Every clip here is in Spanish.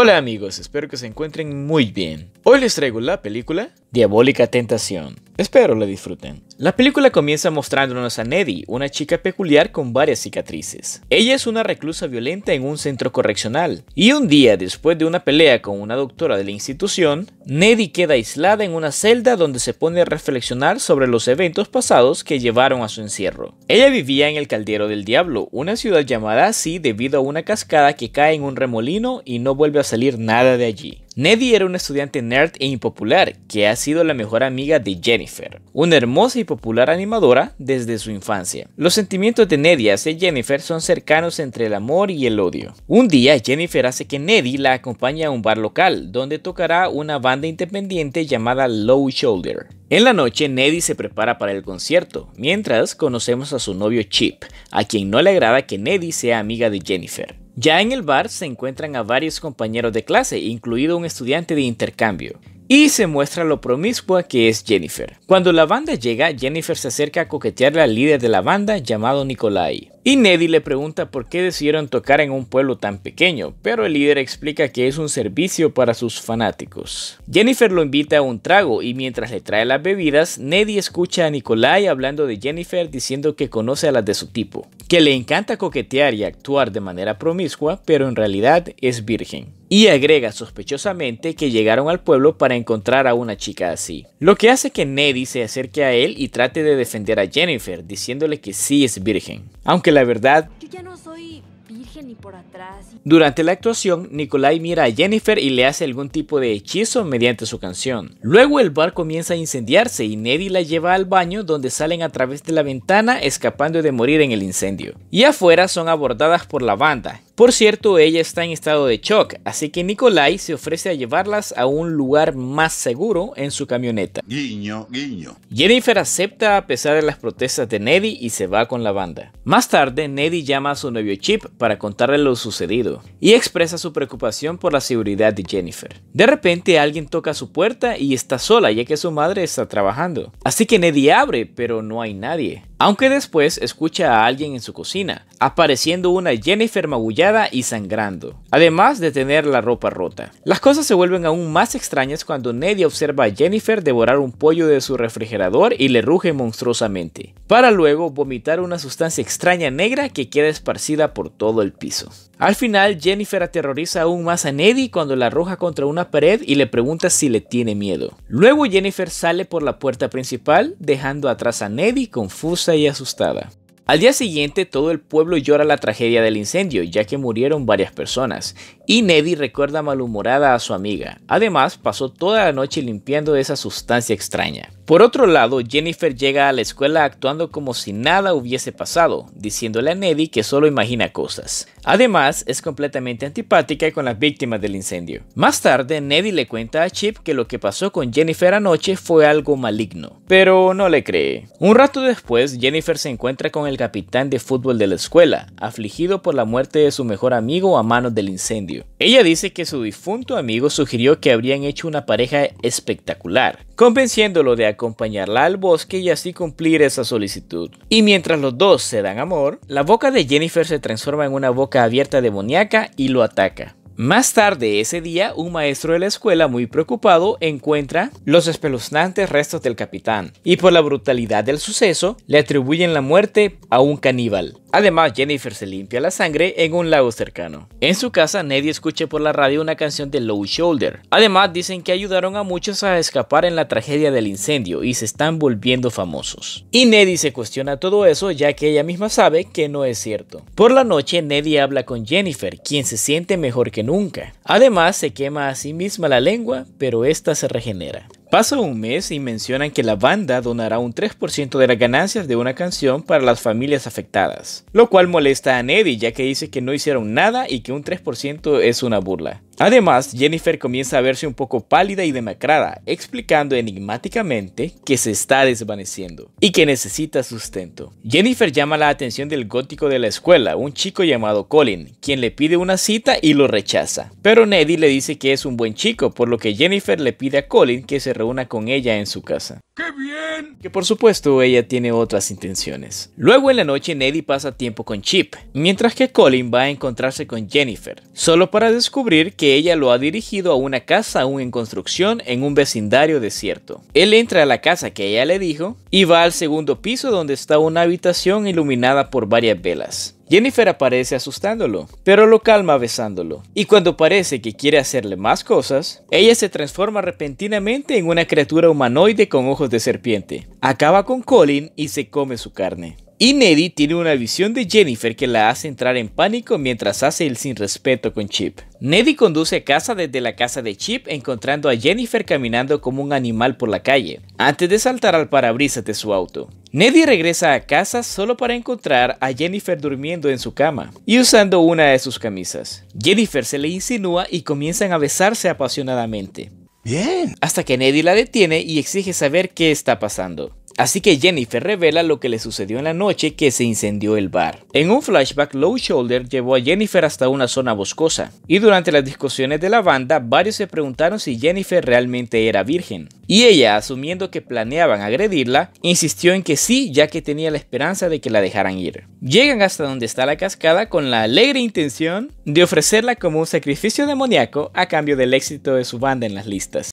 Hola amigos, espero que se encuentren muy bien. Hoy les traigo la película Diabólica Tentación. Espero la disfruten. La película comienza mostrándonos a Neddy, una chica peculiar con varias cicatrices. Ella es una reclusa violenta en un centro correccional, y un día después de una pelea con una doctora de la institución, Neddy queda aislada en una celda donde se pone a reflexionar sobre los eventos pasados que llevaron a su encierro. Ella vivía en el Caldero del Diablo, una ciudad llamada así debido a una cascada que cae en un remolino y no vuelve a salir nada de allí. Neddy era una estudiante nerd e impopular que ha sido la mejor amiga de Jennifer, una hermosa y popular animadora desde su infancia. Los sentimientos de Neddy hacia Jennifer son cercanos entre el amor y el odio. Un día Jennifer hace que Neddy la acompañe a un bar local donde tocará una banda independiente llamada Low Shoulder. En la noche, Neddy se prepara para el concierto, mientras conocemos a su novio Chip, a quien no le agrada que Neddy sea amiga de Jennifer. Ya en el bar se encuentran a varios compañeros de clase, incluido un estudiante de intercambio, y se muestra lo promiscua que es Jennifer. Cuando la banda llega, Jennifer se acerca a coquetearle al líder de la banda llamado Nikolai. Y Neddy le pregunta por qué decidieron tocar en un pueblo tan pequeño, pero el líder explica que es un servicio para sus fanáticos. Jennifer lo invita a un trago y mientras le trae las bebidas, Neddy escucha a Nikolai hablando de Jennifer diciendo que conoce a las de su tipo, que le encanta coquetear y actuar de manera promiscua, pero en realidad es virgen y agrega sospechosamente que llegaron al pueblo para encontrar a una chica así. Lo que hace que Neddy se acerque a él y trate de defender a Jennifer, diciéndole que sí es virgen. Aunque la verdad. Durante la actuación, Nikolai mira a Jennifer y le hace algún tipo de hechizo mediante su canción. Luego el bar comienza a incendiarse y Neddy la lleva al baño donde salen a través de la ventana escapando de morir en el incendio. Y afuera son abordadas por la banda, por cierto, ella está en estado de shock, así que Nikolai se ofrece a llevarlas a un lugar más seguro en su camioneta. Guiño, guiño. Jennifer acepta a pesar de las protestas de Neddy y se va con la banda. Más tarde, Neddy llama a su novio Chip para contarle lo sucedido y expresa su preocupación por la seguridad de Jennifer. De repente, alguien toca su puerta y está sola ya que su madre está trabajando. Así que Neddy abre, pero no hay nadie. Aunque después escucha a alguien en su cocina, apareciendo una Jennifer magullada y sangrando, además de tener la ropa rota. Las cosas se vuelven aún más extrañas cuando Neddy observa a Jennifer devorar un pollo de su refrigerador y le ruge monstruosamente, para luego vomitar una sustancia extraña negra que queda esparcida por todo el piso. Al final, Jennifer aterroriza aún más a Neddy cuando la arroja contra una pared y le pregunta si le tiene miedo. Luego Jennifer sale por la puerta principal, dejando atrás a Neddy confusa y asustada. Al día siguiente, todo el pueblo llora la tragedia del incendio, ya que murieron varias personas, y Neddy recuerda malhumorada a su amiga. Además, pasó toda la noche limpiando esa sustancia extraña. Por otro lado, Jennifer llega a la escuela actuando como si nada hubiese pasado, diciéndole a Neddy que solo imagina cosas. Además, es completamente antipática con las víctimas del incendio. Más tarde, Neddy le cuenta a Chip que lo que pasó con Jennifer anoche fue algo maligno, pero no le cree. Un rato después, Jennifer se encuentra con el capitán de fútbol de la escuela, afligido por la muerte de su mejor amigo a manos del incendio. Ella dice que su difunto amigo sugirió que habrían hecho una pareja espectacular, convenciéndolo de acompañarla al bosque y así cumplir esa solicitud. Y mientras los dos se dan amor, la boca de Jennifer se transforma en una boca abierta demoníaca y lo ataca. Más tarde ese día, un maestro de la escuela muy preocupado encuentra los espeluznantes restos del capitán y por la brutalidad del suceso le atribuyen la muerte a un caníbal. Además, Jennifer se limpia la sangre en un lago cercano. En su casa, Neddy escucha por la radio una canción de Low Shoulder. Además, dicen que ayudaron a muchos a escapar en la tragedia del incendio y se están volviendo famosos. Y Neddy se cuestiona todo eso ya que ella misma sabe que no es cierto. Por la noche, Neddy habla con Jennifer, quien se siente mejor que nunca. Además, se quema a sí misma la lengua, pero esta se regenera. Pasa un mes y mencionan que la banda donará un 3% de las ganancias de una canción para las familias afectadas, lo cual molesta a Neddy ya que dice que no hicieron nada y que un 3% es una burla. Además, Jennifer comienza a verse un poco pálida y demacrada, explicando enigmáticamente que se está desvaneciendo y que necesita sustento. Jennifer llama la atención del gótico de la escuela, un chico llamado Colin, quien le pide una cita y lo rechaza. Pero Neddy le dice que es un buen chico, por lo que Jennifer le pide a Colin que se reúna con ella en su casa bien! Que por supuesto ella tiene otras intenciones. Luego en la noche Neddy pasa tiempo con Chip, mientras que Colin va a encontrarse con Jennifer, solo para descubrir que ella lo ha dirigido a una casa aún en construcción en un vecindario desierto. Él entra a la casa que ella le dijo y va al segundo piso donde está una habitación iluminada por varias velas. Jennifer aparece asustándolo, pero lo calma besándolo. Y cuando parece que quiere hacerle más cosas, ella se transforma repentinamente en una criatura humanoide con ojos de serpiente. Acaba con Colin y se come su carne. Y Neddy tiene una visión de Jennifer que la hace entrar en pánico mientras hace el sin respeto con Chip. Neddy conduce a casa desde la casa de Chip encontrando a Jennifer caminando como un animal por la calle, antes de saltar al parabrisas de su auto. Neddy regresa a casa solo para encontrar a Jennifer durmiendo en su cama y usando una de sus camisas. Jennifer se le insinúa y comienzan a besarse apasionadamente. Bien. Hasta que Neddy la detiene y exige saber qué está pasando. Así que Jennifer revela lo que le sucedió en la noche que se incendió el bar. En un flashback, Low Shoulder llevó a Jennifer hasta una zona boscosa, y durante las discusiones de la banda, varios se preguntaron si Jennifer realmente era virgen. Y ella, asumiendo que planeaban agredirla, insistió en que sí, ya que tenía la esperanza de que la dejaran ir. Llegan hasta donde está la cascada con la alegre intención de ofrecerla como un sacrificio demoníaco a cambio del éxito de su banda en las listas.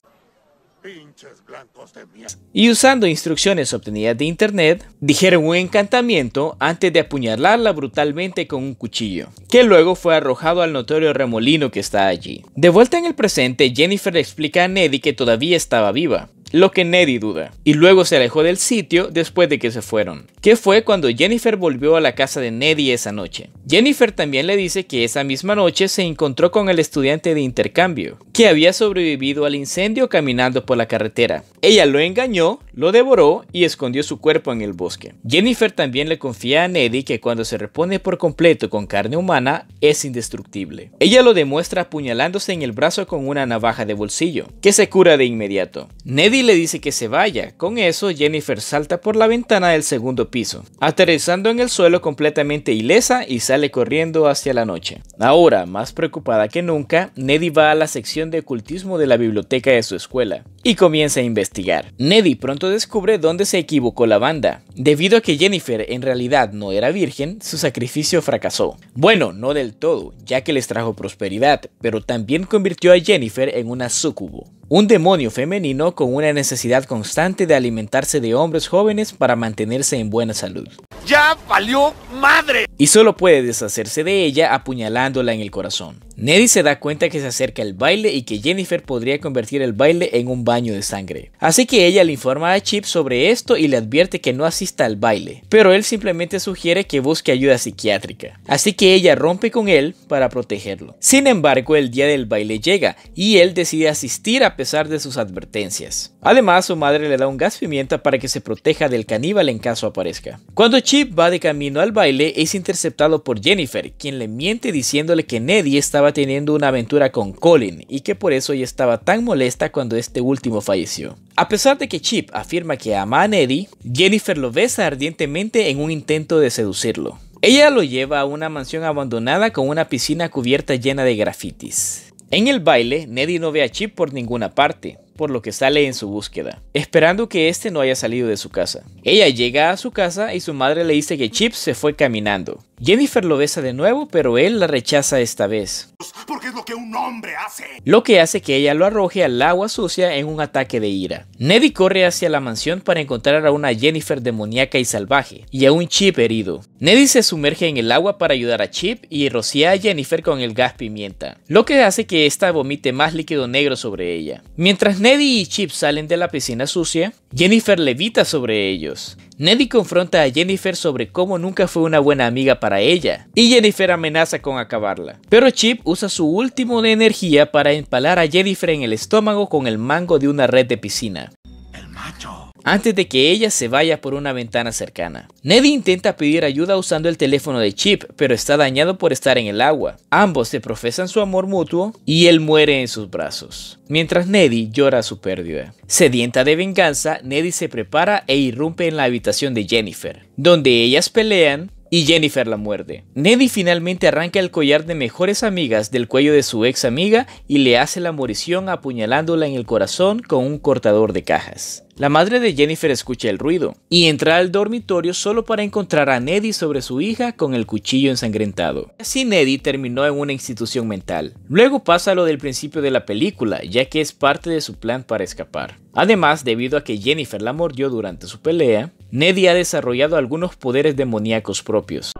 Y usando instrucciones obtenidas de internet, dijeron un encantamiento antes de apuñalarla brutalmente con un cuchillo, que luego fue arrojado al notorio remolino que está allí. De vuelta en el presente, Jennifer explica a Neddy que todavía estaba viva, lo que Neddy duda, y luego se alejó del sitio después de que se fueron, que fue cuando Jennifer volvió a la casa de Neddy esa noche. Jennifer también le dice que esa misma noche se encontró con el estudiante de intercambio, que había sobrevivido al incendio caminando por la carretera. Ella lo engañó, lo devoró y escondió su cuerpo en el bosque. Jennifer también le confía a Neddy que cuando se repone por completo con carne humana es indestructible. Ella lo demuestra apuñalándose en el brazo con una navaja de bolsillo, que se cura de inmediato. Neddy le dice que se vaya. Con eso, Jennifer salta por la ventana del segundo piso, aterrizando en el suelo completamente ilesa y sale corriendo hacia la noche. Ahora, más preocupada que nunca, Neddy va a la sección de ocultismo de la biblioteca de su escuela y comienza a investigar. Neddy pronto descubre dónde se equivocó la banda. Debido a que Jennifer en realidad no era virgen, su sacrificio fracasó. Bueno, no del todo, ya que les trajo prosperidad, pero también convirtió a Jennifer en una sucubo, un demonio femenino con una la necesidad constante de alimentarse de hombres jóvenes para mantenerse en buena salud. ¡Ya valió madre! y solo puede deshacerse de ella apuñalándola en el corazón. Neddy se da cuenta que se acerca el baile y que Jennifer podría convertir el baile en un baño de sangre. Así que ella le informa a Chip sobre esto y le advierte que no asista al baile, pero él simplemente sugiere que busque ayuda psiquiátrica. Así que ella rompe con él para protegerlo. Sin embargo, el día del baile llega y él decide asistir a pesar de sus advertencias. Además, su madre le da un gas pimienta para que se proteja del caníbal en caso aparezca. Cuando Chip va de camino al baile, es interceptado por Jennifer, quien le miente diciéndole que Neddy estaba teniendo una aventura con Colin y que por eso ella estaba tan molesta cuando este último falleció. A pesar de que Chip afirma que ama a Neddy, Jennifer lo besa ardientemente en un intento de seducirlo. Ella lo lleva a una mansión abandonada con una piscina cubierta llena de grafitis. En el baile, Neddy no ve a Chip por ninguna parte, por lo que sale en su búsqueda, esperando que este no haya salido de su casa. Ella llega a su casa y su madre le dice que Chip se fue caminando. Jennifer lo besa de nuevo, pero él la rechaza esta vez. Porque lo que un hombre hace. Lo que hace que ella lo arroje al agua sucia en un ataque de ira. Neddy corre hacia la mansión para encontrar a una Jennifer demoníaca y salvaje, y a un Chip herido. Neddy se sumerge en el agua para ayudar a Chip y rocía a Jennifer con el gas pimienta, lo que hace que esta vomite más líquido negro sobre ella. Mientras Neddy y Chip salen de la piscina sucia. Jennifer levita sobre ellos. Neddy confronta a Jennifer sobre cómo nunca fue una buena amiga para ella, y Jennifer amenaza con acabarla. Pero Chip usa su último de energía para empalar a Jennifer en el estómago con el mango de una red de piscina. El macho antes de que ella se vaya por una ventana cercana. Neddy intenta pedir ayuda usando el teléfono de Chip, pero está dañado por estar en el agua. Ambos se profesan su amor mutuo y él muere en sus brazos. Mientras Neddy llora su pérdida. Sedienta de venganza, Neddy se prepara e irrumpe en la habitación de Jennifer, donde ellas pelean y Jennifer la muerde. Neddy finalmente arranca el collar de mejores amigas del cuello de su ex amiga y le hace la morición apuñalándola en el corazón con un cortador de cajas. La madre de Jennifer escucha el ruido y entra al dormitorio solo para encontrar a Neddy sobre su hija con el cuchillo ensangrentado. Así Neddy terminó en una institución mental. Luego pasa lo del principio de la película, ya que es parte de su plan para escapar. Además, debido a que Jennifer la mordió durante su pelea, Neddy ha desarrollado algunos poderes demoníacos propios.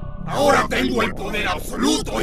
absoluto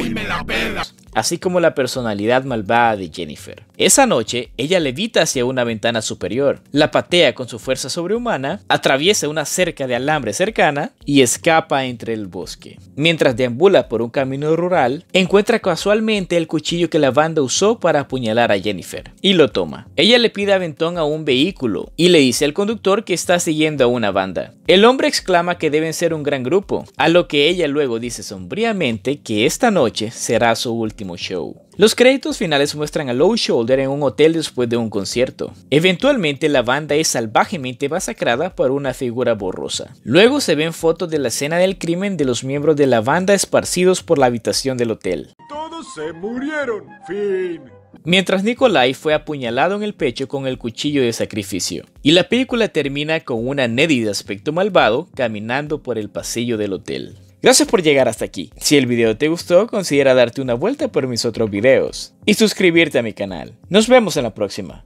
Así como la personalidad malvada de Jennifer. Esa noche, ella levita hacia una ventana superior, la patea con su fuerza sobrehumana, atraviesa una cerca de alambre cercana y escapa entre el bosque. Mientras deambula por un camino rural, encuentra casualmente el cuchillo que la banda usó para apuñalar a Jennifer y lo toma. Ella le pide aventón a un vehículo y le dice al conductor que está siguiendo a una banda. El hombre exclama que deben ser un gran grupo, a lo que ella luego dice sombríamente que esta noche será su último show. Los créditos finales muestran a Low Shoulder en un hotel después de un concierto. Eventualmente la banda es salvajemente masacrada por una figura borrosa. Luego se ven fotos de la escena del crimen de los miembros de la banda esparcidos por la habitación del hotel. Todos se murieron. Fin. Mientras Nikolai fue apuñalado en el pecho con el cuchillo de sacrificio. Y la película termina con una de aspecto malvado caminando por el pasillo del hotel. Gracias por llegar hasta aquí. Si el video te gustó, considera darte una vuelta por mis otros videos y suscribirte a mi canal. Nos vemos en la próxima.